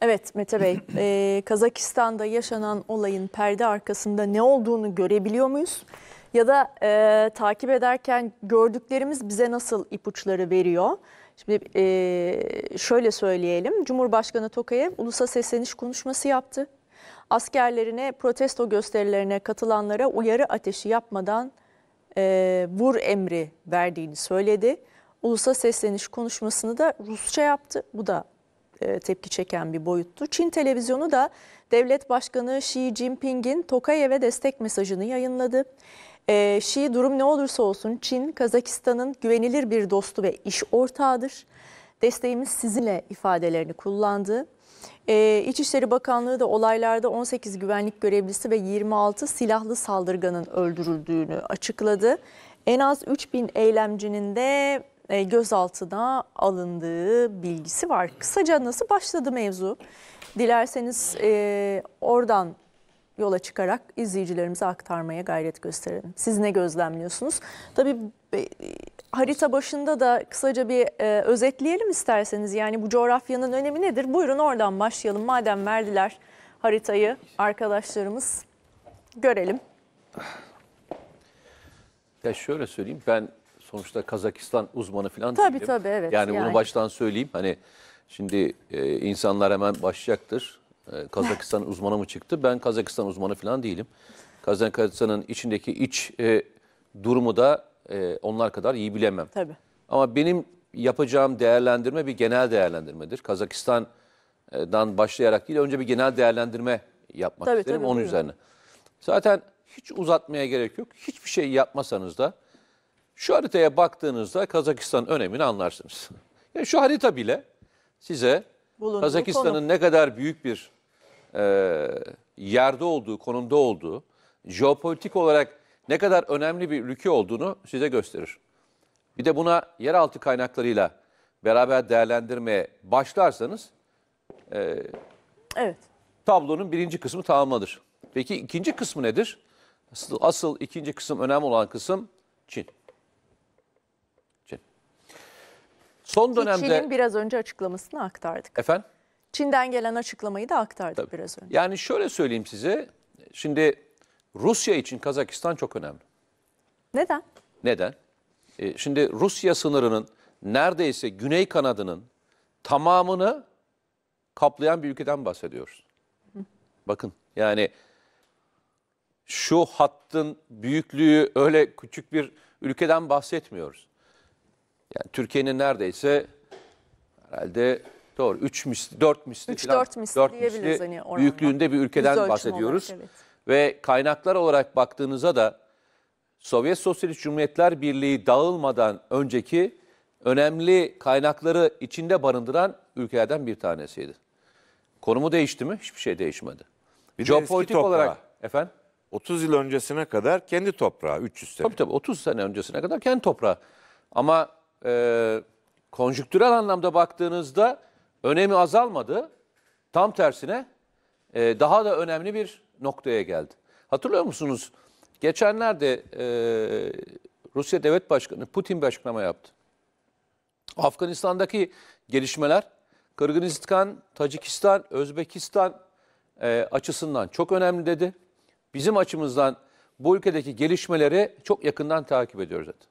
Evet Mete Bey, e, Kazakistan'da yaşanan olayın perde arkasında ne olduğunu görebiliyor muyuz? Ya da e, takip ederken gördüklerimiz bize nasıl ipuçları veriyor? Şimdi e, şöyle söyleyelim, Cumhurbaşkanı Tokayev ulusa sesleniş konuşması yaptı. Askerlerine, protesto gösterilerine katılanlara uyarı ateşi yapmadan e, vur emri verdiğini söyledi. Ulusa sesleniş konuşmasını da Rusça yaptı. Bu da e, tepki çeken bir boyuttu. Çin televizyonu da devlet başkanı Xi Jinping'in Tokayev'e destek mesajını yayınladı. E, Xi durum ne olursa olsun Çin Kazakistan'ın güvenilir bir dostu ve iş ortağıdır. Desteğimiz sizinle ifadelerini kullandı. E, İçişleri Bakanlığı da olaylarda 18 güvenlik görevlisi ve 26 silahlı saldırganın öldürüldüğünü açıkladı. En az 3000 eylemcinin de e, gözaltına alındığı bilgisi var. Kısaca nasıl başladı mevzu? Dilerseniz e, oradan yola çıkarak izleyicilerimize aktarmaya gayret gösterelim. Siz ne gözlemliyorsunuz? Tabii e, harita başında da kısaca bir e, özetleyelim isterseniz. Yani bu coğrafyanın önemi nedir? Buyurun oradan başlayalım. Madem verdiler haritayı arkadaşlarımız görelim. Ya şöyle söyleyeyim ben sonuçta Kazakistan uzmanı falan tabii, değilim. Tabii evet. Yani, yani bunu baştan söyleyeyim. Hani şimdi e, insanlar hemen başlayacaktır. E, Kazakistan uzmanı mı çıktı? Ben Kazakistan uzmanı falan değilim. Kazakistan'ın içindeki iç e, durumu da e, onlar kadar iyi bilemem. Tabii. Ama benim yapacağım değerlendirme bir genel değerlendirmedir. Kazakistan'dan başlayarak değil önce bir genel değerlendirme yapmak tabii, isterim tabii, onun buyurun. üzerine. Zaten hiç uzatmaya gerek yok. Hiçbir şey yapmasanız da şu haritaya baktığınızda Kazakistan önemini anlarsınız. Yani şu harita bile size Bulunduğu Kazakistan'ın ne kadar büyük bir e, yerde olduğu, konumda olduğu, jeopolitik olarak ne kadar önemli bir ülke olduğunu size gösterir. Bir de buna yeraltı kaynaklarıyla beraber değerlendirmeye başlarsanız e, evet. tablonun birinci kısmı tamamlanır. Peki ikinci kısmı nedir? Asıl, asıl ikinci kısım önemli olan kısım Çin. Son dönemde... Çin'in biraz önce açıklamasını aktardık. Efendim? Çin'den gelen açıklamayı da aktardık Tabii. biraz önce. Yani şöyle söyleyeyim size. Şimdi Rusya için Kazakistan çok önemli. Neden? Neden? Ee, şimdi Rusya sınırının neredeyse güney kanadının tamamını kaplayan bir ülkeden bahsediyoruz. Hı. Bakın yani şu hattın büyüklüğü öyle küçük bir ülkeden bahsetmiyoruz. Yani Türkiye'nin neredeyse herhalde doğru 3 misli 4 misli 3 4 misli, 4 misli diyebiliriz hani oranla. büyüklüğünde bir ülkeden bahsediyoruz. Olarak, evet. Ve kaynaklar olarak baktığınızda da Sovyet Sosyalist Cumhuriyetler Birliği dağılmadan önceki önemli kaynakları içinde barındıran ülkelerden bir tanesiydi. Konumu değişti mi? Hiçbir şey değişmedi. Bir Jeopolitik de olarak efendim 30 yıl öncesine kadar kendi toprağı 300 sene. Tabii tabii 30 sene öncesine kadar kendi toprağı. Ama e, konjüktürel anlamda baktığınızda önemi azalmadı. Tam tersine e, daha da önemli bir noktaya geldi. Hatırlıyor musunuz? Geçenlerde e, Rusya Devlet Başkanı Putin bir açıklama yaptı. Afganistan'daki gelişmeler Kırgızistan, Tacikistan, Özbekistan e, açısından çok önemli dedi. Bizim açımızdan bu ülkedeki gelişmeleri çok yakından takip ediyoruz dedi.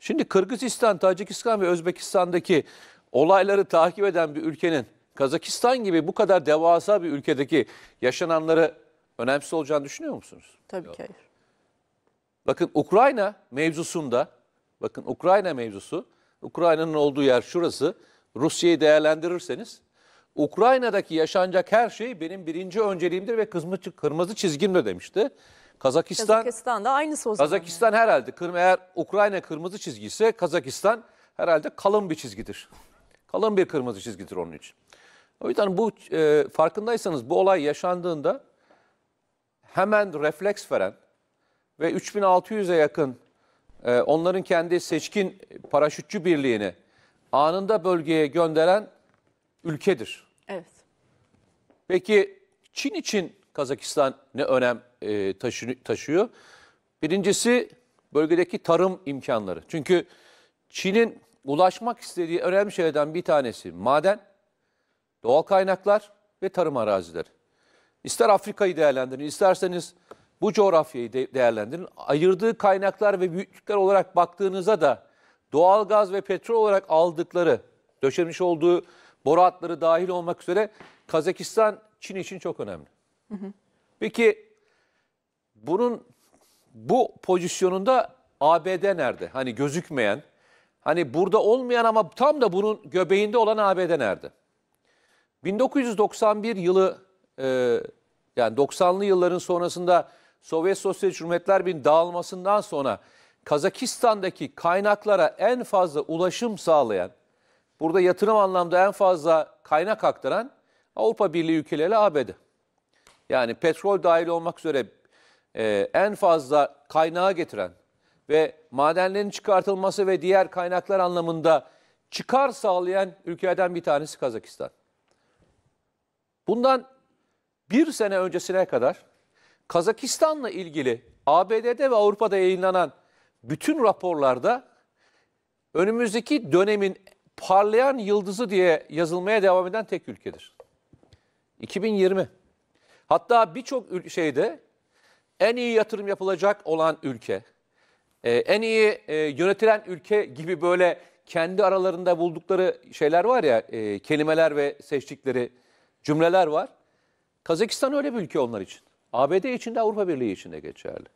Şimdi Kırgızistan, Tacikistan ve Özbekistan'daki olayları takip eden bir ülkenin Kazakistan gibi bu kadar devasa bir ülkedeki yaşananları önemsiz olacağını düşünüyor musunuz? Tabii ki hayır. Bakın Ukrayna mevzusunda, bakın Ukrayna mevzusu, Ukrayna'nın olduğu yer şurası. Rusya'yı değerlendirirseniz Ukrayna'daki yaşanacak her şey benim birinci önceliğimdir ve kırmızı çizgimdir demişti. Kazakistan, da aynısı o zaman. Kazakistan herhalde eğer Ukrayna kırmızı çizgi ise Kazakistan herhalde kalın bir çizgidir. Kalın bir kırmızı çizgidir onun için. O yüzden bu e, farkındaysanız bu olay yaşandığında hemen refleks veren ve 3600'e yakın e, onların kendi seçkin paraşütçü birliğini anında bölgeye gönderen ülkedir. Evet. Peki Çin için Kazakistan ne önem e, taşı, taşıyor? Birincisi bölgedeki tarım imkanları. Çünkü Çin'in ulaşmak istediği önemli şeylerden bir tanesi maden, doğal kaynaklar ve tarım arazileri. İster Afrika'yı değerlendirin, isterseniz bu coğrafyayı de değerlendirin. Ayırdığı kaynaklar ve büyüklükler olarak baktığınızda da doğal gaz ve petrol olarak aldıkları, döşemiş olduğu boru hatları dahil olmak üzere Kazakistan Çin için çok önemli. Peki bunun bu pozisyonunda ABD nerede? Hani gözükmeyen, hani burada olmayan ama tam da bunun göbeğinde olan ABD nerede? 1991 yılı e, yani 90'lı yılların sonrasında Sovyet Sosyalist Cumhuriyetler Birliği'nin dağılmasından sonra Kazakistan'daki kaynaklara en fazla ulaşım sağlayan, burada yatırım anlamda en fazla kaynak aktaran Avrupa Birliği ülkeleri ABD. Yani petrol dahil olmak üzere e, en fazla kaynağı getiren ve madenlerin çıkartılması ve diğer kaynaklar anlamında çıkar sağlayan ülkelerden bir tanesi Kazakistan. Bundan bir sene öncesine kadar Kazakistan'la ilgili ABD'de ve Avrupa'da yayınlanan bütün raporlarda önümüzdeki dönemin parlayan yıldızı diye yazılmaya devam eden tek ülkedir. 2020 Hatta birçok şeyde en iyi yatırım yapılacak olan ülke, e, en iyi e, yönetilen ülke gibi böyle kendi aralarında buldukları şeyler var ya, e, kelimeler ve seçtikleri cümleler var. Kazakistan öyle bir ülke onlar için. ABD için de Avrupa Birliği için de geçerli.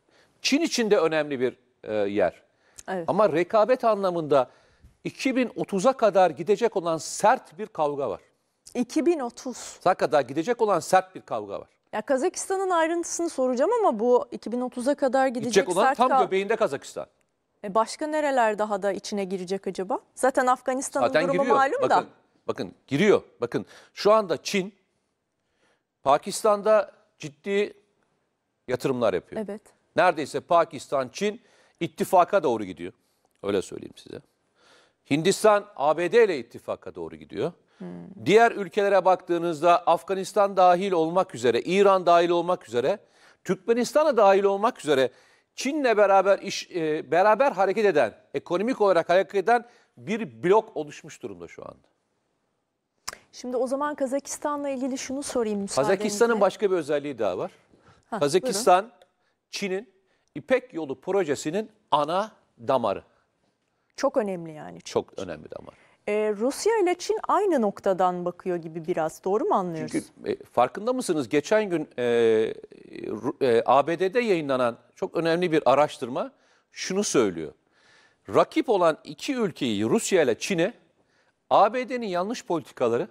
Çin için de önemli bir yer. Evet. Ama rekabet anlamında 2030'a kadar gidecek olan sert bir kavga var. 2030. Sa gidecek olan sert bir kavga var. Ya Kazakistan'ın ayrıntısını soracağım ama bu 2030'a kadar gidecek, gidecek olan sert tam kal- göbeğinde Kazakistan. E başka nereler daha da içine girecek acaba? Zaten Afganistan'ın Zaten durumu giriyor. malum bakın, da. Bakın giriyor. Bakın şu anda Çin Pakistan'da ciddi yatırımlar yapıyor. Evet. Neredeyse Pakistan, Çin ittifaka doğru gidiyor. Öyle söyleyeyim size. Hindistan ABD ile ittifaka doğru gidiyor. Hmm. Diğer ülkelere baktığınızda Afganistan dahil olmak üzere, İran dahil olmak üzere, Türkmenistan'a dahil olmak üzere Çin'le beraber iş e, beraber hareket eden, ekonomik olarak hareket eden bir blok oluşmuş durumda şu anda. Şimdi o zaman Kazakistan'la ilgili şunu sorayım Kazakistan'ın başka bir özelliği daha var. Ha, Kazakistan Çin'in İpek Yolu projesinin ana damarı. Çok önemli yani. Çok önemli damar. Ee, Rusya ile Çin aynı noktadan bakıyor gibi biraz doğru mu anlıyoruz? Çünkü e, farkında mısınız geçen gün e, e, ABD'de yayınlanan çok önemli bir araştırma şunu söylüyor. Rakip olan iki ülkeyi Rusya ile Çin'e ABD'nin yanlış politikaları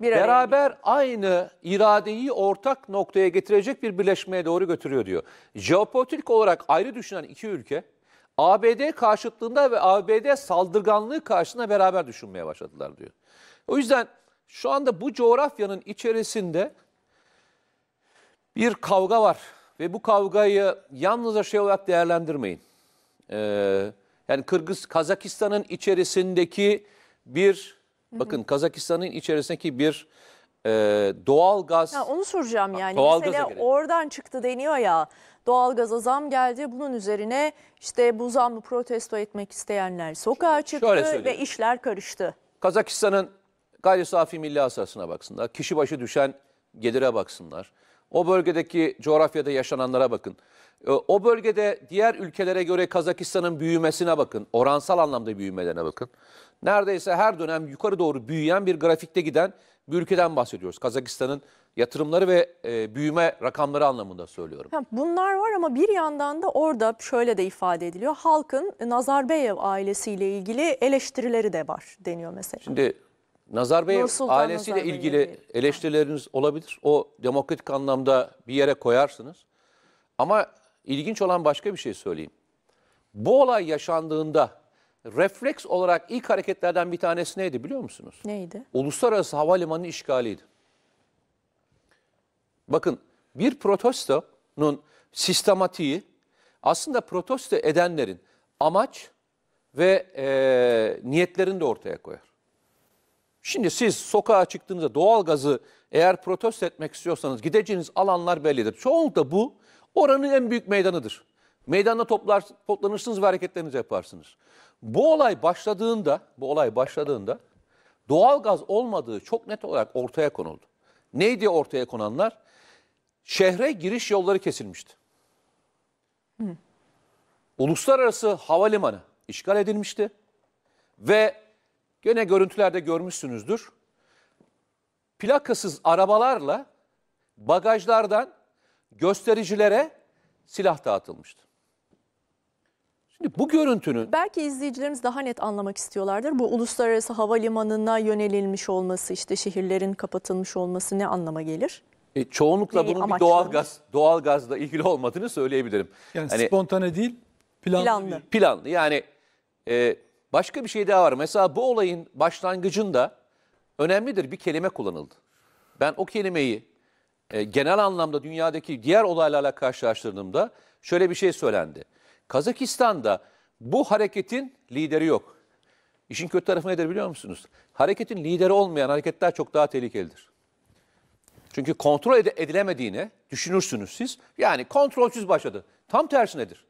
bir beraber araya. aynı iradeyi ortak noktaya getirecek bir birleşmeye doğru götürüyor diyor. Jeopolitik olarak ayrı düşünen iki ülke ABD karşıtlığında ve ABD saldırganlığı karşısında beraber düşünmeye başladılar diyor. O yüzden şu anda bu coğrafyanın içerisinde bir kavga var ve bu kavgayı yalnızca şey olarak değerlendirmeyin. Ee, yani Kırgız Kazakistan'ın içerisindeki bir bakın Kazakistan'ın içerisindeki bir e, doğal gaz. Ha, onu soracağım yani. Doğal Mesela oradan çıktı deniyor ya. Doğalgaza zam geldi. Bunun üzerine işte bu zammı protesto etmek isteyenler sokağa çıktı ve işler karıştı. Kazakistan'ın gayri safi milli hasasına baksınlar. Kişi başı düşen gelire baksınlar. O bölgedeki coğrafyada yaşananlara bakın. Ee, o bölgede diğer ülkelere göre Kazakistan'ın büyümesine bakın. Oransal anlamda büyümelerine bakın. Neredeyse her dönem yukarı doğru büyüyen bir grafikte giden bir ülkeden bahsediyoruz. Kazakistan'ın yatırımları ve e, büyüme rakamları anlamında söylüyorum. Bunlar var ama bir yandan da orada şöyle de ifade ediliyor. Halkın Nazarbayev ailesiyle ilgili eleştirileri de var deniyor mesela. Şimdi Nazarbayev Nursultan ailesiyle Nazarbayev. ilgili eleştirileriniz olabilir. O demokratik anlamda bir yere koyarsınız. Ama ilginç olan başka bir şey söyleyeyim. Bu olay yaşandığında refleks olarak ilk hareketlerden bir tanesi neydi biliyor musunuz? Neydi? Uluslararası havalimanı işgaliydi. Bakın bir protestonun sistematiği aslında protesto edenlerin amaç ve e, niyetlerini de ortaya koyar. Şimdi siz sokağa çıktığınızda doğalgazı eğer protesto etmek istiyorsanız gideceğiniz alanlar bellidir. Çoğunlukla bu oranın en büyük meydanıdır. Meydanda toplar, toplanırsınız ve hareketlerinizi yaparsınız. Bu olay başladığında, bu olay başladığında doğalgaz olmadığı çok net olarak ortaya konuldu. Neydi ortaya konanlar? şehre giriş yolları kesilmişti. Hı. Uluslararası havalimanı işgal edilmişti. Ve gene görüntülerde görmüşsünüzdür. Plakasız arabalarla bagajlardan göstericilere silah dağıtılmıştı. Şimdi bu görüntünün... Belki izleyicilerimiz daha net anlamak istiyorlardır. Bu uluslararası havalimanına yönelilmiş olması, işte şehirlerin kapatılmış olması ne anlama gelir? E, çoğunlukla bunun bir amaçlamış? doğal gaz doğal gazla ilgili olmadığını söyleyebilirim. Yani Hani- spontane değil, planlı. Planlı. Planlı yani e, başka bir şey daha var. Mesela bu olayın başlangıcında önemlidir bir kelime kullanıldı. Ben o kelimeyi e, genel anlamda dünyadaki diğer olaylarla karşılaştırdığımda şöyle bir şey söylendi. Kazakistan'da bu hareketin lideri yok. İşin kötü tarafı nedir biliyor musunuz? Hareketin lideri olmayan hareketler çok daha tehlikelidir. Çünkü kontrol ed- edilemediğini düşünürsünüz siz. Yani kontrolsüz başladı. Tam tersi nedir?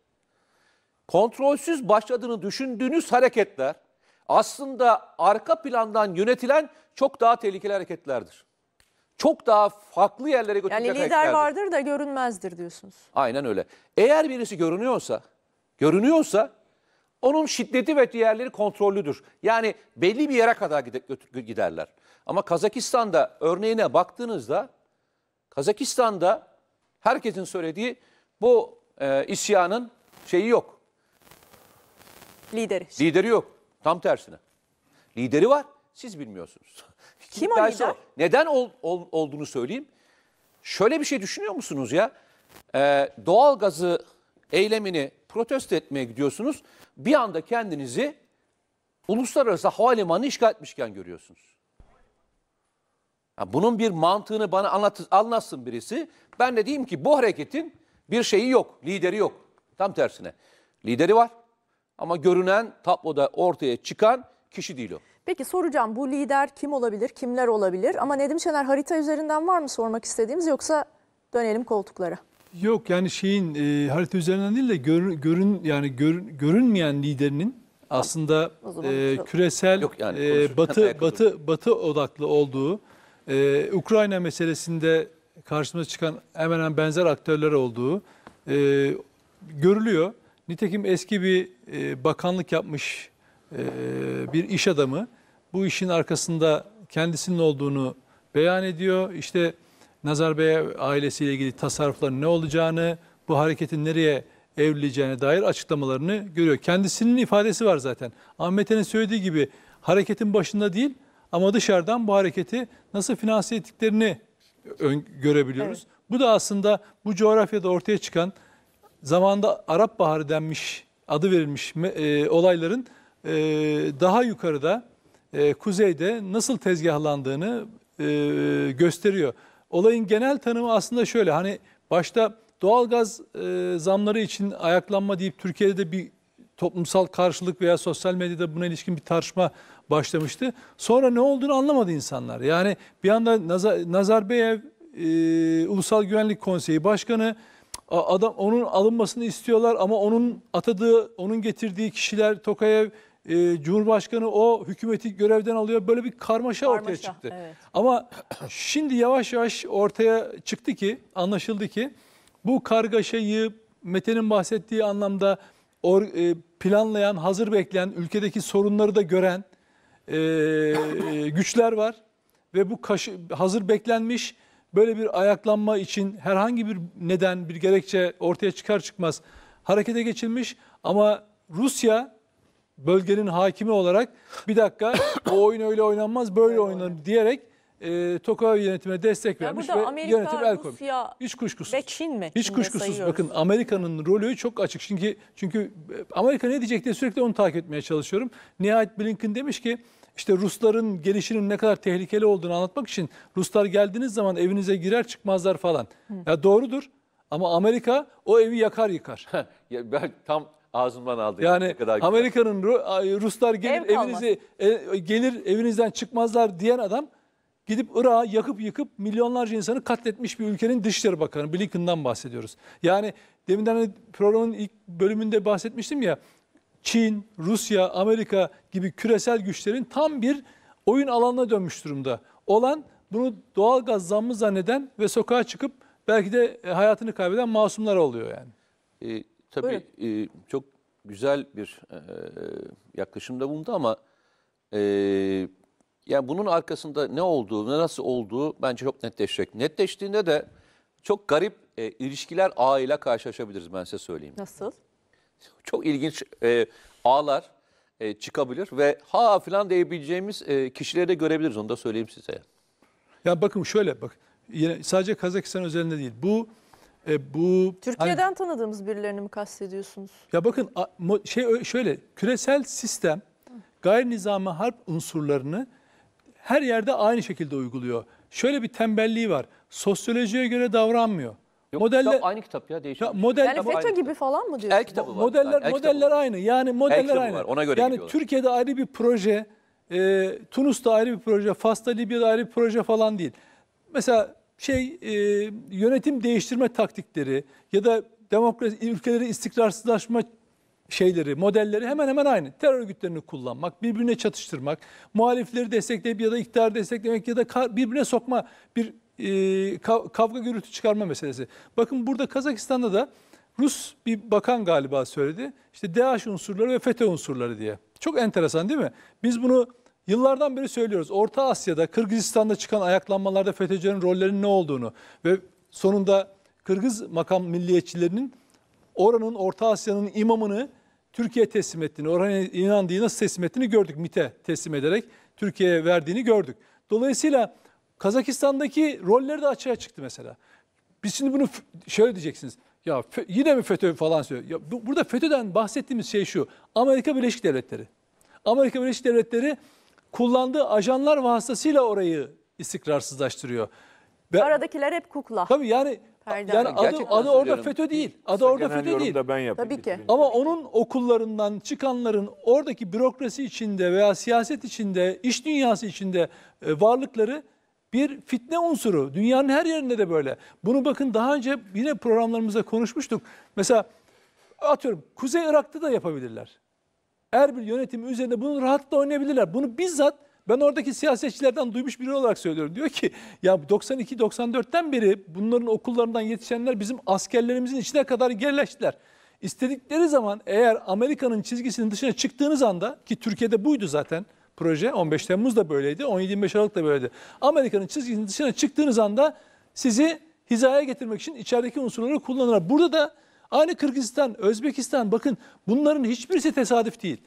Kontrolsüz başladığını düşündüğünüz hareketler aslında arka plandan yönetilen çok daha tehlikeli hareketlerdir. Çok daha farklı yerlere götürecek Yani lider hareketlerdir. vardır da görünmezdir diyorsunuz. Aynen öyle. Eğer birisi görünüyorsa, görünüyorsa onun şiddeti ve diğerleri kontrollüdür. Yani belli bir yere kadar gide- giderler. Ama Kazakistan'da örneğine baktığınızda Kazakistan'da herkesin söylediği bu e, isyanın şeyi yok. Lideri. Lideri yok. Tam tersine. Lideri var. Siz bilmiyorsunuz. Kim o lider? Neden ol, ol, olduğunu söyleyeyim. Şöyle bir şey düşünüyor musunuz ya? Ee, doğal gazı eylemini protesto etmeye gidiyorsunuz. Bir anda kendinizi uluslararası havalimanı işgal etmişken görüyorsunuz bunun bir mantığını bana anlat, anlatsın birisi. Ben de diyeyim ki bu hareketin bir şeyi yok, lideri yok. Tam tersine. Lideri var ama görünen tabloda ortaya çıkan kişi değil o. Peki soracağım bu lider kim olabilir, kimler olabilir? Ama Nedim Şener harita üzerinden var mı sormak istediğimiz yoksa dönelim koltuklara. Yok yani şeyin e, harita üzerinden değil de gör, görün yani gör, görünmeyen liderinin aslında e, küresel Yok yani, e, batı batı batı odaklı olduğu ee, Ukrayna meselesinde karşımıza çıkan hemen hemen benzer aktörler olduğu e, görülüyor. Nitekim eski bir e, bakanlık yapmış e, bir iş adamı bu işin arkasında kendisinin olduğunu beyan ediyor. İşte Nazarbay'a ailesiyle ilgili tasarrufların ne olacağını, bu hareketin nereye evrileceğine dair açıklamalarını görüyor. Kendisinin ifadesi var zaten. Ahmet'in söylediği gibi hareketin başında değil, ama dışarıdan bu hareketi nasıl finanse ettiklerini görebiliyoruz. Evet. Bu da aslında bu coğrafyada ortaya çıkan zamanda Arap Baharı denmiş adı verilmiş e, olayların e, daha yukarıda e, kuzeyde nasıl tezgahlandığını e, gösteriyor. Olayın genel tanımı aslında şöyle hani başta doğalgaz e, zamları için ayaklanma deyip Türkiye'de de bir toplumsal karşılık veya sosyal medyada buna ilişkin bir tartışma başlamıştı. Sonra ne olduğunu anlamadı insanlar. Yani bir anda Nazar, Nazarbayev e, Ulusal Güvenlik Konseyi Başkanı adam onun alınmasını istiyorlar ama onun atadığı, onun getirdiği kişiler Tokayev e, Cumhurbaşkanı o hükümeti görevden alıyor. Böyle bir karmaşa, karmaşa ortaya çıktı. Evet. Ama şimdi yavaş yavaş ortaya çıktı ki, anlaşıldı ki bu kargaşayı Mete'nin bahsettiği anlamda or, e, planlayan, hazır bekleyen, ülkedeki sorunları da gören e, güçler var ve bu kaşı, hazır beklenmiş böyle bir ayaklanma için herhangi bir neden, bir gerekçe ortaya çıkar çıkmaz harekete geçilmiş ama Rusya bölgenin hakimi olarak bir dakika o oyun öyle oynanmaz böyle oynanır diyerek e, Tokayev yönetime destek ya vermiş ve Amerika, yönetim el koymuş. Rusya Hiç kuşkusuz. Ve Çin mi? Hiç kuşkusuz. Sayıyoruz. Bakın Amerika'nın rolü çok açık. Çünkü çünkü e, Amerika ne diyecek diye sürekli onu takip etmeye çalışıyorum. Nihayet Blinken demiş ki işte Rusların gelişinin ne kadar tehlikeli olduğunu anlatmak için Ruslar geldiğiniz zaman evinize girer çıkmazlar falan. Hı. Ya doğrudur ama Amerika o evi yakar yıkar. ya ben tam ağzımdan aldı. Yani Amerika'nın Ruslar gelir Ev evinize e, gelir evinizden çıkmazlar diyen adam gidip Irak'ı yakıp yıkıp milyonlarca insanı katletmiş bir ülkenin Dışişleri Bakanı Blinken'dan bahsediyoruz. Yani deminden hani programın ilk bölümünde bahsetmiştim ya Çin, Rusya, Amerika gibi küresel güçlerin tam bir oyun alanına dönmüş durumda. Olan bunu doğal gaz zammı zanneden ve sokağa çıkıp belki de e, hayatını kaybeden masumlar oluyor yani. E, tabii e, çok güzel bir e, e yaklaşımda bulundu ama e, yani bunun arkasında ne olduğu, ne nasıl olduğu bence çok netleşecek. Netleştiğinde de çok garip e, ilişkiler ağıyla karşılaşabiliriz ben size söyleyeyim. Nasıl? Çok ilginç e, ağlar e, çıkabilir ve ha filan diyebileceğimiz e, kişileri de görebiliriz onu da söyleyeyim size. Ya bakın şöyle bak yine sadece Kazakistan özelinde değil. Bu e, bu Türkiye'den hani, tanıdığımız birilerini mi kastediyorsunuz? Ya bakın a, mo, şey şöyle küresel sistem gayri nizami harp unsurlarını her yerde aynı şekilde uyguluyor. Şöyle bir tembelliği var. Sosyolojiye göre davranmıyor. Yok, modelle kitap aynı kitap ya değişik. Ya, model yani FETÖ aynı. gibi falan mı diyorsun? El kitabı var. Modeller yani, modeller kitabı aynı. Yani modeller aynı. Var, ona göre yani gidiyorlar. Türkiye'de ayrı bir proje, e, Tunus'ta ayrı bir proje, Fas'ta Libya'da ayrı bir proje falan değil. Mesela şey e, yönetim değiştirme taktikleri ya da demokrasi ülkeleri istikrarsızlaşma şeyleri, modelleri hemen hemen aynı. Terör örgütlerini kullanmak, birbirine çatıştırmak, muhalifleri destekleyip ya da iktidarı desteklemek ya da birbirine sokma bir e, kavga gürültü çıkarma meselesi. Bakın burada Kazakistan'da da Rus bir bakan galiba söyledi. İşte DAEŞ unsurları ve FETÖ unsurları diye. Çok enteresan değil mi? Biz bunu Yıllardan beri söylüyoruz. Orta Asya'da, Kırgızistan'da çıkan ayaklanmalarda FETÖ'cülerin rollerinin ne olduğunu ve sonunda Kırgız makam milliyetçilerinin oranın Orta Asya'nın imamını Türkiye teslim ettiğini, Orhan inandığı nasıl teslim ettiğini gördük. MIT'e teslim ederek Türkiye'ye verdiğini gördük. Dolayısıyla Kazakistan'daki rolleri de açığa çıktı mesela. Biz şimdi bunu şöyle diyeceksiniz. Ya yine mi FETÖ falan söylüyor? Ya, bu, burada FETÖ'den bahsettiğimiz şey şu. Amerika Birleşik Devletleri. Amerika Birleşik Devletleri kullandığı ajanlar vasıtasıyla orayı istikrarsızlaştırıyor. Ve, Aradakiler hep kukla. Tabii yani Perdane. Yani adı, Gerçekten adı orada FETÖ değil. Adı orada Genel FETÖ değil. yorumda ben yapayım. Tabii ki. Ama onun okullarından çıkanların oradaki bürokrasi içinde veya siyaset içinde, iş dünyası içinde e, varlıkları bir fitne unsuru. Dünyanın her yerinde de böyle. Bunu bakın daha önce yine programlarımızda konuşmuştuk. Mesela atıyorum Kuzey Irak'ta da yapabilirler. Erbil yönetimi üzerinde bunu rahatla oynayabilirler. Bunu bizzat ben oradaki siyasetçilerden duymuş biri olarak söylüyorum. Diyor ki ya 92-94'ten beri bunların okullarından yetişenler bizim askerlerimizin içine kadar yerleştiler. İstedikleri zaman eğer Amerika'nın çizgisinin dışına çıktığınız anda ki Türkiye'de buydu zaten proje 15 Temmuz da böyleydi 17-25 Aralık da böyleydi. Amerika'nın çizgisinin dışına çıktığınız anda sizi hizaya getirmek için içerideki unsurları kullanırlar. Burada da aynı Kırgızistan, Özbekistan bakın bunların hiçbirisi tesadüf değil.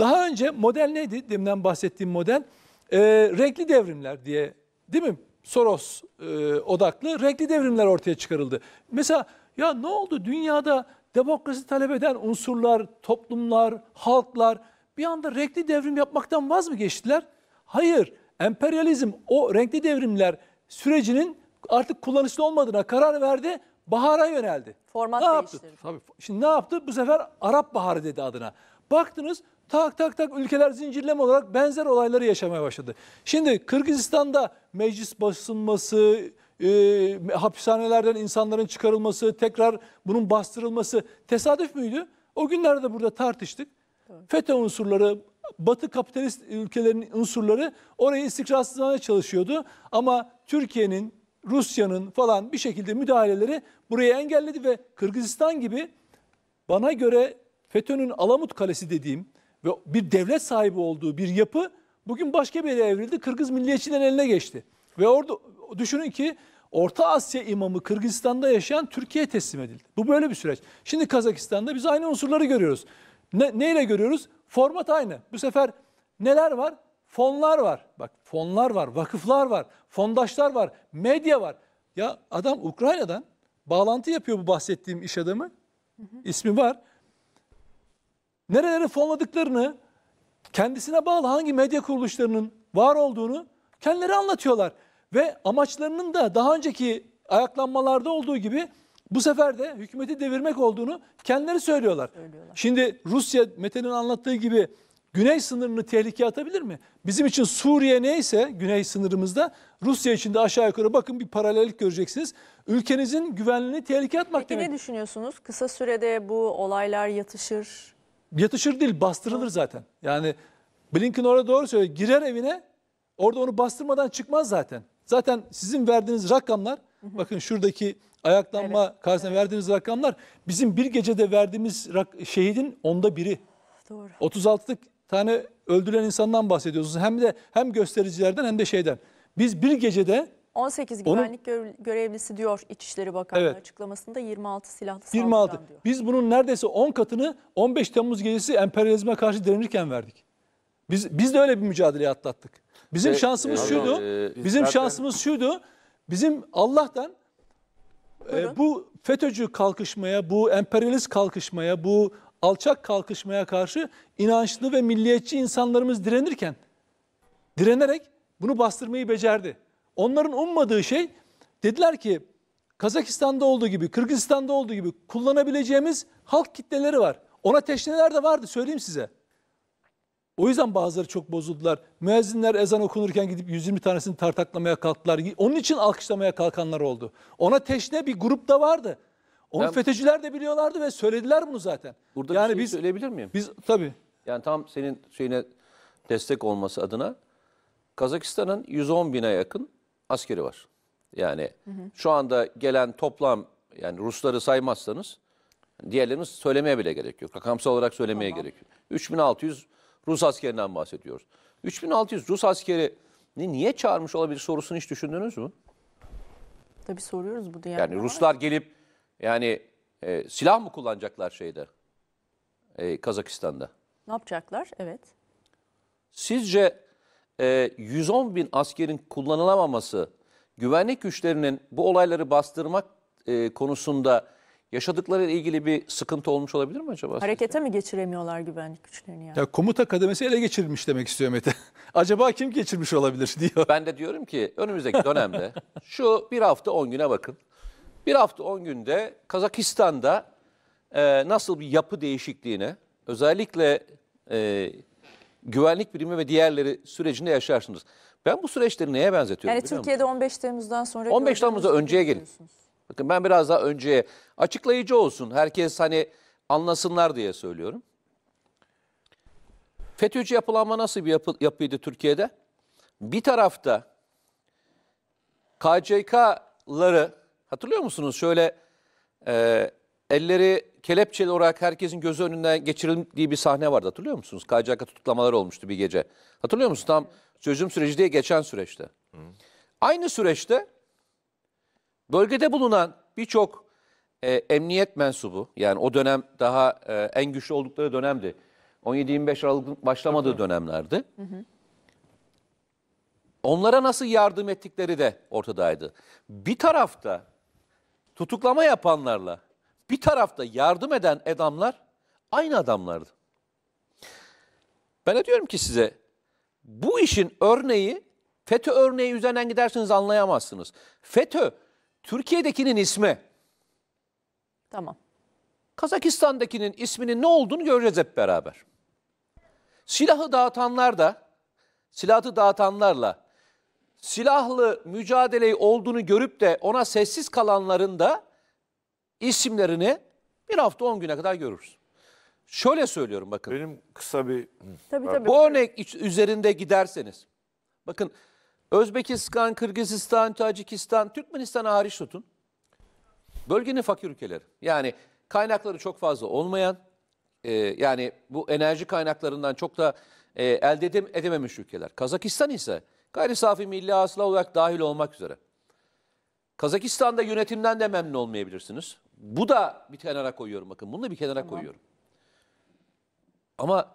Daha önce model neydi? Deminden bahsettiğim model. E, renkli devrimler diye değil mi? Soros e, odaklı renkli devrimler ortaya çıkarıldı. Mesela ya ne oldu dünyada demokrasi talep eden unsurlar, toplumlar, halklar bir anda renkli devrim yapmaktan vaz mı geçtiler? Hayır, emperyalizm o renkli devrimler sürecinin artık kullanışlı olmadığına karar verdi, bahara yöneldi. Format ne değiştirdi. Tabii. Şimdi ne yaptı? Bu sefer Arap Baharı dedi adına. Baktınız tak tak tak ülkeler zincirleme olarak benzer olayları yaşamaya başladı. Şimdi Kırgızistan'da meclis basılması, e, hapishanelerden insanların çıkarılması, tekrar bunun bastırılması tesadüf müydü? O günlerde burada tartıştık. Evet. FETÖ unsurları, Batı kapitalist ülkelerin unsurları orayı istikrarsızlığa çalışıyordu. Ama Türkiye'nin, Rusya'nın falan bir şekilde müdahaleleri burayı engelledi ve Kırgızistan gibi bana göre FETÖ'nün Alamut Kalesi dediğim ve bir devlet sahibi olduğu bir yapı bugün başka bir yere evrildi. Kırgız milliyetçilerin eline geçti. Ve orada düşünün ki Orta Asya imamı Kırgızistan'da yaşayan Türkiye'ye teslim edildi. Bu böyle bir süreç. Şimdi Kazakistan'da biz aynı unsurları görüyoruz. Ne, neyle görüyoruz? Format aynı. Bu sefer neler var? Fonlar var. Bak fonlar var, vakıflar var, fondaşlar var, medya var. Ya adam Ukrayna'dan bağlantı yapıyor bu bahsettiğim iş adamı. Hı hı. İsmi var nerelere fonladıklarını, kendisine bağlı hangi medya kuruluşlarının var olduğunu kendileri anlatıyorlar. Ve amaçlarının da daha önceki ayaklanmalarda olduğu gibi bu sefer de hükümeti devirmek olduğunu kendileri söylüyorlar. söylüyorlar. Şimdi Rusya Mete'nin anlattığı gibi güney sınırını tehlikeye atabilir mi? Bizim için Suriye neyse güney sınırımızda Rusya için de aşağı yukarı bakın bir paralellik göreceksiniz. Ülkenizin güvenliğini tehlikeye atmak Peki demek. Peki ne düşünüyorsunuz? Kısa sürede bu olaylar yatışır Yatışır değil bastırılır zaten. Yani Blinken orada doğru söylüyor. Girer evine orada onu bastırmadan çıkmaz zaten. Zaten sizin verdiğiniz rakamlar bakın şuradaki ayaklanma evet, karşısına evet. verdiğiniz rakamlar bizim bir gecede verdiğimiz rak şehidin onda biri. Doğru. 36 tane öldürülen insandan bahsediyorsunuz. Hem de hem göstericilerden hem de şeyden. Biz bir gecede 18 güvenlik Onun, görevlisi diyor İçişleri Bakanlığı evet. açıklamasında 26 silahlı saldırgan 26. diyor. Biz bunun neredeyse 10 katını 15 Temmuz gecesi emperyalizme karşı direnirken verdik. Biz biz de öyle bir mücadele atlattık. Bizim e, şansımız e, şuydu. E, bizim zaten... şansımız şuydu. Bizim Allah'tan e, bu FETÖ'cü kalkışmaya, bu emperyalist kalkışmaya, bu alçak kalkışmaya karşı inançlı ve milliyetçi insanlarımız direnirken direnerek bunu bastırmayı becerdi. Onların ummadığı şey dediler ki Kazakistan'da olduğu gibi, Kırgızistan'da olduğu gibi kullanabileceğimiz halk kitleleri var. Ona teşneler de vardı söyleyeyim size. O yüzden bazıları çok bozuldular. Müezzinler ezan okunurken gidip 120 tanesini tartaklamaya kalktılar. Onun için alkışlamaya kalkanlar oldu. Ona teşne bir grup da vardı. Onu ben, FETÖ'cüler de biliyorlardı ve söylediler bunu zaten. Burada yani bir şey biz, söyleyebilir miyim? Biz tabii. Yani tam senin şeyine destek olması adına Kazakistan'ın 110 bine yakın askeri var. Yani hı hı. şu anda gelen toplam yani Rusları saymazsanız diğerlerini söylemeye bile gerek yok. Rakamsal olarak söylemeye tamam. gerek yok. 3600 Rus askerinden bahsediyoruz. 3600 Rus askerini niye çağırmış olabilir sorusunu hiç düşündünüz mü? Tabii soruyoruz bu diye. Yani Ruslar gelip yani e, silah mı kullanacaklar şeyde? E, Kazakistan'da. Ne yapacaklar? Evet. Sizce e, ee, 110 bin askerin kullanılamaması, güvenlik güçlerinin bu olayları bastırmak e, konusunda yaşadıkları ile ilgili bir sıkıntı olmuş olabilir mi acaba? Harekete sizce? mi geçiremiyorlar güvenlik güçlerini yani? Ya komuta kademesi ele geçirmiş demek istiyor Mete. acaba kim geçirmiş olabilir diyor. Ben de diyorum ki önümüzdeki dönemde şu bir hafta 10 güne bakın. Bir hafta 10 günde Kazakistan'da e, nasıl bir yapı değişikliğine özellikle e, güvenlik birimi ve diğerleri sürecinde yaşarsınız. Ben bu süreçleri neye benzetiyorum Yani Türkiye'de musun? 15 Temmuz'dan sonra... 15 Temmuz'a önceye gelin. Bakın ben biraz daha önceye açıklayıcı olsun. Herkes hani anlasınlar diye söylüyorum. FETÖ'cü yapılanma nasıl bir yapı, yapıydı Türkiye'de? Bir tarafta KCK'ları hatırlıyor musunuz? Şöyle e, elleri kelepçeli olarak herkesin gözü önünden geçirildiği bir sahne vardı hatırlıyor musunuz? KCK tutuklamalar olmuştu bir gece. Hatırlıyor musunuz? Tam çözüm süreci diye geçen süreçte. Hı. Aynı süreçte bölgede bulunan birçok e, emniyet mensubu yani o dönem daha e, en güçlü oldukları dönemdi. 17-25 Aralık başlamadığı dönemlerdi. Hı hı. Onlara nasıl yardım ettikleri de ortadaydı. Bir tarafta tutuklama yapanlarla bir tarafta yardım eden adamlar aynı adamlardı. Ben de diyorum ki size bu işin örneği FETÖ örneği üzerinden giderseniz anlayamazsınız. FETÖ Türkiye'dekinin ismi. Tamam. Kazakistan'dakinin isminin ne olduğunu göreceğiz hep beraber. Silahı dağıtanlar da silahı dağıtanlarla silahlı mücadeleyi olduğunu görüp de ona sessiz kalanların da isimlerini bir hafta on güne kadar görürüz. Şöyle söylüyorum bakın. Benim kısa bir... Tabii, tabii. Bu örnek üzerinde giderseniz. Bakın Özbekistan, Kırgızistan, Tacikistan, Türkmenistan hariç tutun. Bölgenin fakir ülkeleri. Yani kaynakları çok fazla olmayan, e, yani bu enerji kaynaklarından çok da e, elde edem edememiş ülkeler. Kazakistan ise gayri safi milli hasıla olarak dahil olmak üzere. Kazakistan'da yönetimden de memnun olmayabilirsiniz. Bu da bir kenara koyuyorum bakın. Bunu da bir kenara tamam. koyuyorum. Ama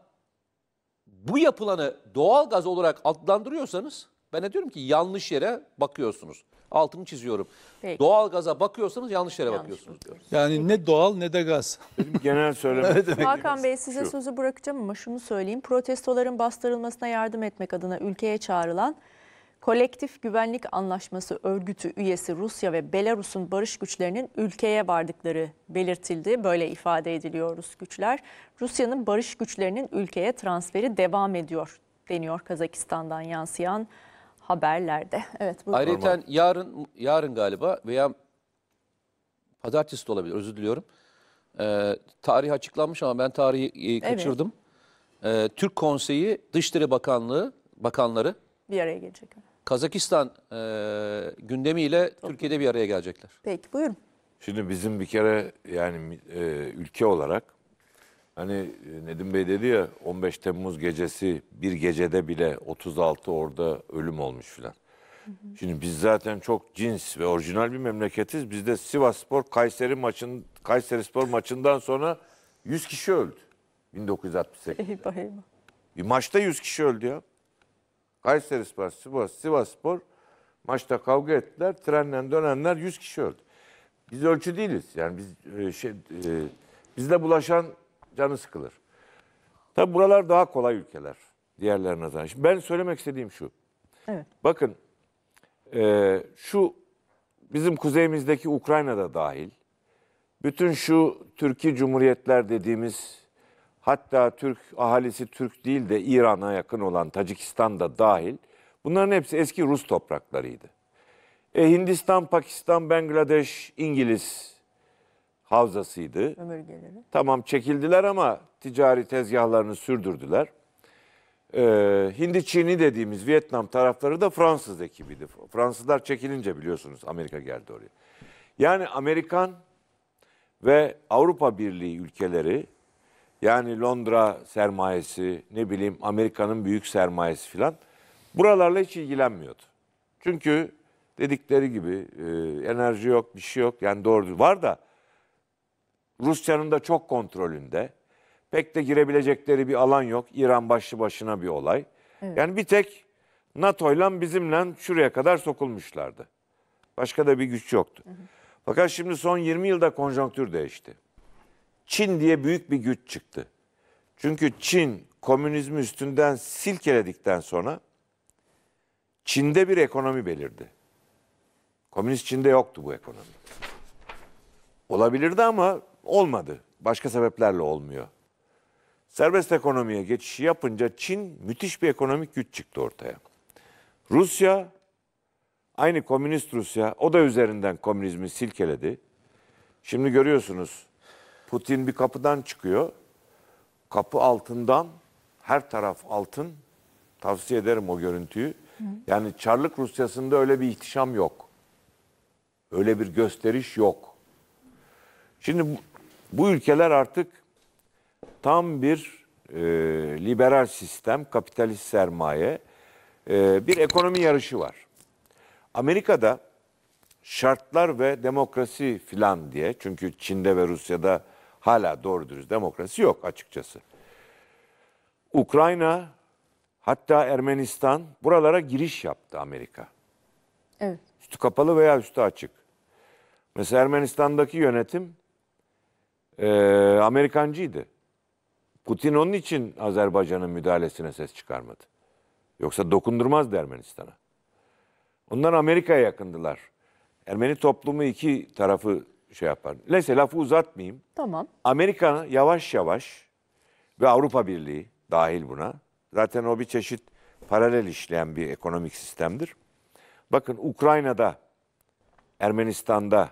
bu yapılanı doğal gaz olarak adlandırıyorsanız ben ne diyorum ki yanlış yere bakıyorsunuz. Altını çiziyorum. Peki. Doğal gaza bakıyorsanız yanlış yere yanlış bakıyorsunuz diyorum. Yani Peki. ne doğal ne de gaz. Benim genel söylemem. evet, Hakan Bey size Şu. sözü bırakacağım ama şunu söyleyeyim. Protestoların bastırılmasına yardım etmek adına ülkeye çağrılan Kolektif Güvenlik Anlaşması örgütü üyesi Rusya ve Belarus'un barış güçlerinin ülkeye vardıkları belirtildi. Böyle ifade ediliyor Rus güçler. Rusya'nın barış güçlerinin ülkeye transferi devam ediyor deniyor Kazakistan'dan yansıyan haberlerde. Evet. Bu Ayrıca yarın yarın galiba veya pazartesi de olabilir özür diliyorum. Ee, tarih açıklanmış ama ben tarihi e, kaçırdım. Evet. Ee, Türk Konseyi Dışişleri Bakanlığı bakanları bir araya gelecek. Kazakistan e, gündemiyle Türkiye'de bir araya gelecekler. Peki buyurun. Şimdi bizim bir kere yani e, ülke olarak hani Nedim Bey dedi ya 15 Temmuz gecesi bir gecede bile 36 orada ölüm olmuş filan. Şimdi biz zaten çok cins ve orijinal bir memleketiz. Bizde Sivas Spor Kayseri maçın Kayseri Spor maçından sonra 100 kişi öldü. 1968. Eyvah eyvah. Bir maçta 100 kişi öldü ya. Kayseri Spor, Sivas, Sivas Spor maçta kavga ettiler. Trenle dönenler 100 kişi öldü. Biz ölçü değiliz. Yani biz e, şey e, bulaşan canı sıkılır. Tabi buralar daha kolay ülkeler diğerlerine nazaran. Şimdi ben söylemek istediğim şu. Evet. Bakın e, şu bizim kuzeyimizdeki Ukrayna'da dahil bütün şu Türkiye Cumhuriyetler dediğimiz Hatta Türk ahalisi Türk değil de İran'a yakın olan Tacikistan da dahil. Bunların hepsi eski Rus topraklarıydı. E, Hindistan, Pakistan, Bangladeş, İngiliz havzasıydı. Ömürgeleri. Tamam çekildiler ama ticari tezgahlarını sürdürdüler. Ee, Hindi Çin'i dediğimiz Vietnam tarafları da Fransız ekibiydi. Fransızlar çekilince biliyorsunuz Amerika geldi oraya. Yani Amerikan ve Avrupa Birliği ülkeleri yani Londra sermayesi, ne bileyim Amerika'nın büyük sermayesi filan buralarla hiç ilgilenmiyordu. Çünkü dedikleri gibi e, enerji yok, bir şey yok. Yani doğru var da Rusya'nın da çok kontrolünde. Pek de girebilecekleri bir alan yok. İran başlı başına bir olay. Evet. Yani bir tek NATO'yla bizimle şuraya kadar sokulmuşlardı. Başka da bir güç yoktu. Hı hı. Fakat şimdi son 20 yılda konjonktür değişti. Çin diye büyük bir güç çıktı. Çünkü Çin komünizmi üstünden silkeledikten sonra Çin'de bir ekonomi belirdi. Komünist Çin'de yoktu bu ekonomi. Olabilirdi ama olmadı. Başka sebeplerle olmuyor. Serbest ekonomiye geçişi yapınca Çin müthiş bir ekonomik güç çıktı ortaya. Rusya, aynı komünist Rusya, o da üzerinden komünizmi silkeledi. Şimdi görüyorsunuz Putin bir kapıdan çıkıyor. Kapı altından her taraf altın. Tavsiye ederim o görüntüyü. Hı. Yani Çarlık Rusyası'nda öyle bir ihtişam yok. Öyle bir gösteriş yok. Şimdi bu, bu ülkeler artık tam bir e, liberal sistem, kapitalist sermaye, e, bir ekonomi yarışı var. Amerika'da şartlar ve demokrasi filan diye çünkü Çin'de ve Rusya'da hala doğru dürüst demokrasi yok açıkçası. Ukrayna hatta Ermenistan buralara giriş yaptı Amerika. Evet. Üstü kapalı veya üstü açık. Mesela Ermenistan'daki yönetim e, Amerikancıydı. Putin onun için Azerbaycan'ın müdahalesine ses çıkarmadı. Yoksa dokundurmazdı Ermenistan'a. Onlar Amerika'ya yakındılar. Ermeni toplumu iki tarafı şey yapar. Neyse lafı uzatmayayım. Tamam. Amerika yavaş yavaş ve Avrupa Birliği dahil buna. Zaten o bir çeşit paralel işleyen bir ekonomik sistemdir. Bakın Ukrayna'da, Ermenistan'da,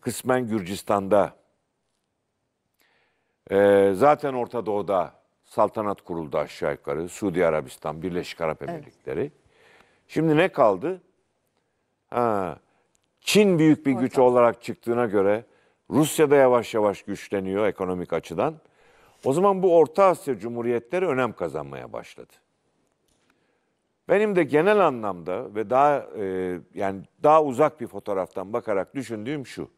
kısmen Gürcistan'da, e, zaten Orta Doğu'da saltanat kuruldu aşağı yukarı. Suudi Arabistan, Birleşik Arap Emirlikleri. Evet. Şimdi ne kaldı? Ha, Çin büyük bir güç olarak çıktığına göre Rusya da yavaş yavaş güçleniyor ekonomik açıdan. O zaman bu Orta Asya Cumhuriyetleri önem kazanmaya başladı. Benim de genel anlamda ve daha e, yani daha uzak bir fotoğraftan bakarak düşündüğüm şu.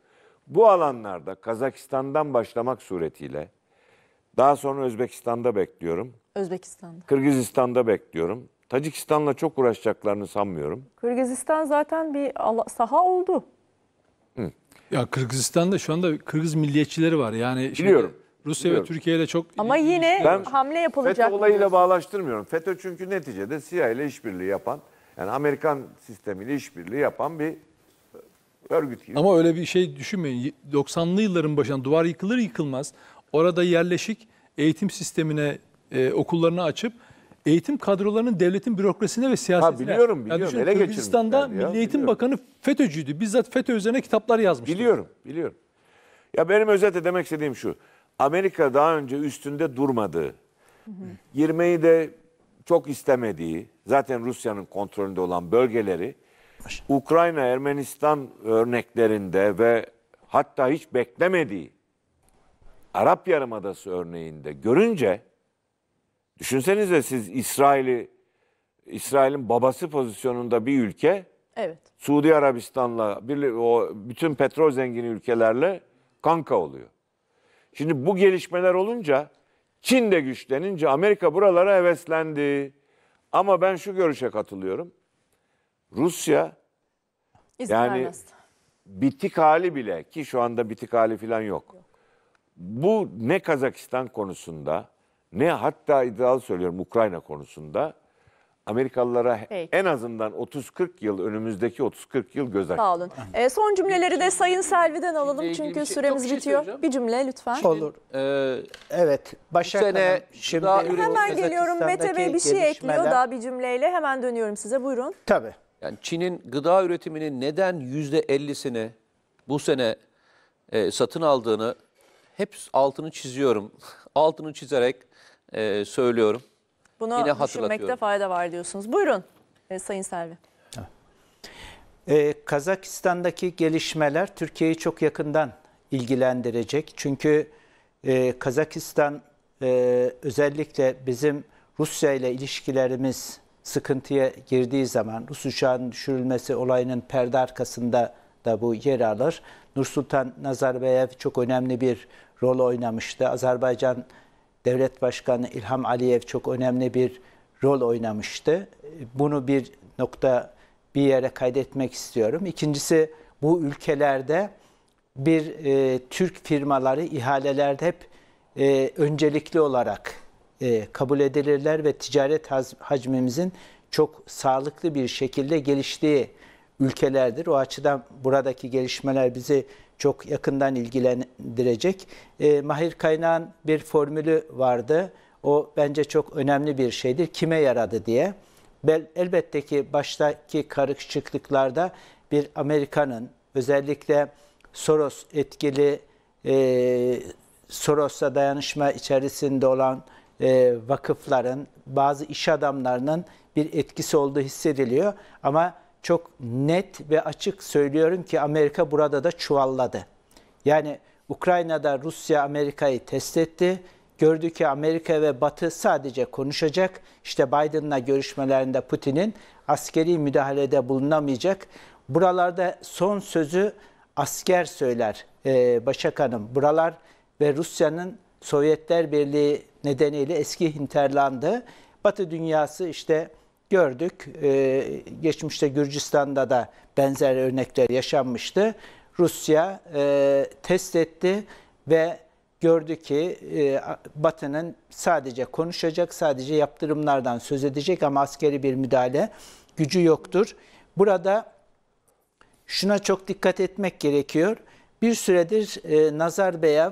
Bu alanlarda Kazakistan'dan başlamak suretiyle daha sonra Özbekistan'da bekliyorum. Özbekistan'da. Kırgızistan'da bekliyorum. Tacikistan'la çok uğraşacaklarını sanmıyorum. Kırgızistan zaten bir saha oldu. Hı. Ya Kırgızistan'da şu anda Kırgız milliyetçileri var. Yani Biliyorum. Rusya Biliyorum. ve Türkiye ile çok Ama yine şey ben hamle yapılacak. FETÖ olayıyla bağlaştırmıyorum. FETÖ çünkü neticede CIA ile işbirliği yapan, yani Amerikan sistemiyle işbirliği yapan bir e, örgüt gibi. Ama öyle bir şey düşünmeyin. 90'lı yılların başında duvar yıkılır yıkılmaz orada yerleşik eğitim sistemine e, okullarını açıp eğitim kadrolarının devletin bürokrasisine ve siyasetine... Ha biliyorum biliyorum. Yani ele Kırgızistan'da Milli ya, Eğitim biliyorum. Bakanı FETÖ'cüydü. Bizzat FETÖ üzerine kitaplar yazmış. Biliyorum biliyorum. Ya benim özetle demek istediğim şu. Amerika daha önce üstünde durmadığı, girmeyi de çok istemediği, zaten Rusya'nın kontrolünde olan bölgeleri Ukrayna, Ermenistan örneklerinde ve hatta hiç beklemediği Arap Yarımadası örneğinde görünce Düşünsenize siz İsrail'i İsrail'in babası pozisyonunda bir ülke evet. Suudi Arabistan'la o bütün petrol zengini ülkelerle kanka oluyor. Şimdi bu gelişmeler olunca Çin de güçlenince Amerika buralara heveslendi. Ama ben şu görüşe katılıyorum. Rusya İzin yani vermez. bitik hali bile ki şu anda bitik hali falan yok. yok. Bu ne Kazakistan konusunda ne hatta iddialı söylüyorum Ukrayna konusunda Amerikalılara Peki. en azından 30-40 yıl önümüzdeki 30-40 yıl göz aç. Sağ olun. E, son cümleleri de Sayın Selvi'den alalım çünkü şey, süremiz şey bitiyor. Bir cümle lütfen. Olur. Ee, evet. Başak sene şimdi daha hemen geliyorum Mete Bey bir şey ekliyor daha bir cümleyle. Hemen dönüyorum size buyurun. Tabii. Yani Çin'in gıda üretiminin neden %50'sini bu sene e, satın aldığını hep altını çiziyorum. altını çizerek e, söylüyorum. Bunu Yine düşünmekte fayda var diyorsunuz. Buyurun e, Sayın Selvi. Ee, Kazakistan'daki gelişmeler Türkiye'yi çok yakından ilgilendirecek. Çünkü e, Kazakistan e, özellikle bizim Rusya ile ilişkilerimiz sıkıntıya girdiği zaman Rus uçağının düşürülmesi olayının perde arkasında da bu yer alır. Nursultan Nazarbayev çok önemli bir rol oynamıştı. Azerbaycan Devlet Başkanı İlham Aliyev çok önemli bir rol oynamıştı. Bunu bir nokta bir yere kaydetmek istiyorum. İkincisi bu ülkelerde bir e, Türk firmaları ihalelerde hep e, öncelikli olarak e, kabul edilirler ve ticaret hacmimizin çok sağlıklı bir şekilde geliştiği ülkelerdir. O açıdan buradaki gelişmeler bizi çok yakından ilgilendirecek. E, Mahir Kaynağ'ın bir formülü vardı. O bence çok önemli bir şeydir. Kime yaradı diye. Bel, elbette ki baştaki karışıklıklarda bir Amerika'nın özellikle Soros etkili e, Soros'la dayanışma içerisinde olan e, vakıfların, bazı iş adamlarının bir etkisi olduğu hissediliyor. Ama çok net ve açık söylüyorum ki Amerika burada da çuvalladı. Yani Ukrayna'da Rusya Amerika'yı test etti. Gördü ki Amerika ve Batı sadece konuşacak. İşte Biden'la görüşmelerinde Putin'in askeri müdahalede bulunamayacak. Buralarda son sözü asker söyler ee, Başak Hanım. Buralar ve Rusya'nın Sovyetler Birliği nedeniyle eski hinterlandı. Batı dünyası işte gördük. Ee, geçmişte Gürcistan'da da benzer örnekler yaşanmıştı. Rusya e, test etti ve gördü ki e, Batı'nın sadece konuşacak, sadece yaptırımlardan söz edecek ama askeri bir müdahale gücü yoktur. Burada şuna çok dikkat etmek gerekiyor. Bir süredir e, Nazarbayev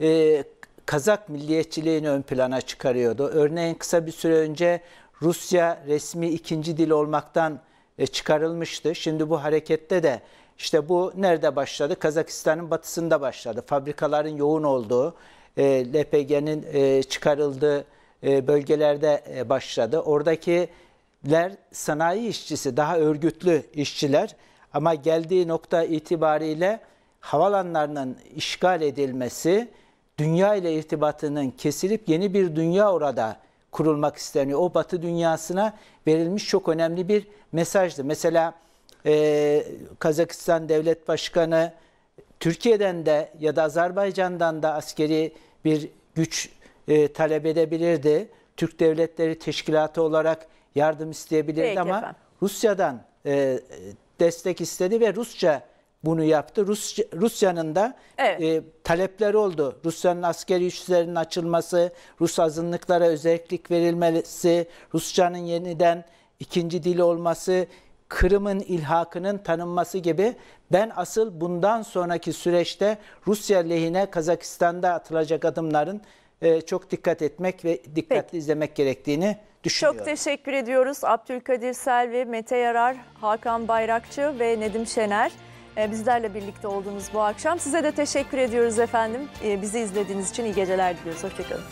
e, Kazak milliyetçiliğini ön plana çıkarıyordu. Örneğin kısa bir süre önce Rusya resmi ikinci dil olmaktan e, çıkarılmıştı. Şimdi bu harekette de işte bu nerede başladı? Kazakistan'ın batısında başladı. Fabrikaların yoğun olduğu, e, LPG'nin e, çıkarıldığı bölgelerde başladı. Oradakiler sanayi işçisi, daha örgütlü işçiler ama geldiği nokta itibariyle havalanlarının işgal edilmesi, dünya ile irtibatının kesilip yeni bir dünya orada kurulmak isteniyor. O batı dünyasına verilmiş çok önemli bir mesajdı. Mesela e, Kazakistan Devlet Başkanı Türkiye'den de ya da Azerbaycan'dan da askeri bir güç e, talep edebilirdi. Türk Devletleri Teşkilatı olarak yardım isteyebilirdi Peki ama efendim. Rusya'dan e, destek istedi ve Rusça bunu yaptı. Rusya, Rusya'nın da evet. e, talepleri oldu. Rusya'nın askeri üslerinin açılması, Rus azınlıklara özellik verilmesi, Rusça'nın yeniden ikinci dil olması, Kırım'ın ilhakının tanınması gibi ben asıl bundan sonraki süreçte Rusya lehine Kazakistan'da atılacak adımların e, çok dikkat etmek ve dikkatli Peki. izlemek gerektiğini düşünüyorum. Çok teşekkür ediyoruz Abdülkadir Selvi, Mete Yarar, Hakan Bayrakçı ve Nedim Şener. Ee, bizlerle birlikte olduğunuz bu akşam. Size de teşekkür ediyoruz efendim. Ee, bizi izlediğiniz için iyi geceler diliyoruz. Hoşçakalın.